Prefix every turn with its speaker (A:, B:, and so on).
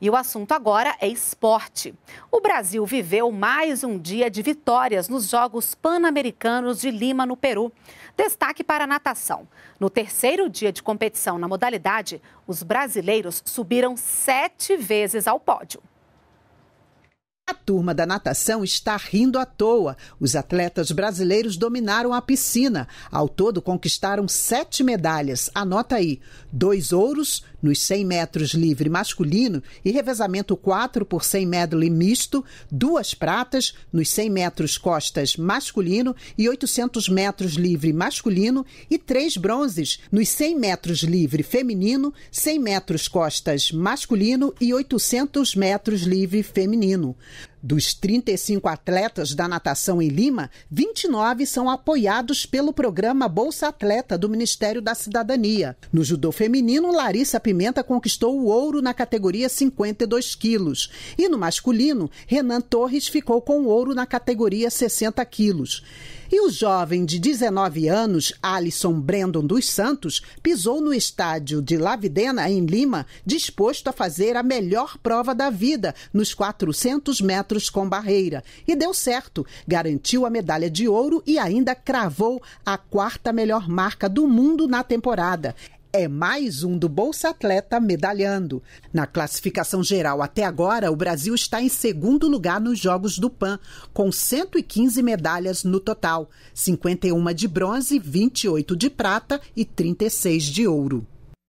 A: E o assunto agora é esporte. O Brasil viveu mais um dia de vitórias nos Jogos Pan-Americanos de Lima, no Peru. Destaque para a natação. No terceiro dia de competição na modalidade, os brasileiros subiram sete vezes ao pódio
B: turma da natação está rindo à toa. Os atletas brasileiros dominaram a piscina. Ao todo, conquistaram sete medalhas. Anota aí: dois ouros nos 100 metros livre masculino e revezamento 4 por 100 medley misto, duas pratas nos 100 metros costas masculino e 800 metros livre masculino e três bronzes nos 100 metros livre feminino, 100 metros costas masculino e 800 metros livre feminino. Dos 35 atletas da natação em Lima, 29 são apoiados pelo programa Bolsa Atleta do Ministério da Cidadania. No judô feminino, Larissa Pimenta conquistou o ouro na categoria 52 quilos. E no masculino, Renan Torres ficou com o ouro na categoria 60 quilos. E o jovem de 19 anos, Alisson Brandon dos Santos, pisou no estádio de Lavidena, em Lima, disposto a fazer a melhor prova da vida nos 400 metros com barreira. E deu certo, garantiu a medalha de ouro e ainda cravou a quarta melhor marca do mundo na temporada é mais um do Bolsa Atleta medalhando. Na classificação geral até agora, o Brasil está em segundo lugar nos Jogos do Pan, com 115 medalhas no total: 51 de bronze, 28 de prata e 36 de ouro.